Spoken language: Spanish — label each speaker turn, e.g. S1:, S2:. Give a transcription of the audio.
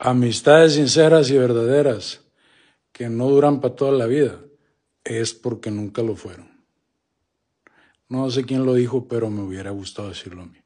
S1: Amistades sinceras y verdaderas que no duran para toda la vida es porque nunca lo fueron. No sé quién lo dijo, pero me hubiera gustado decirlo a mí.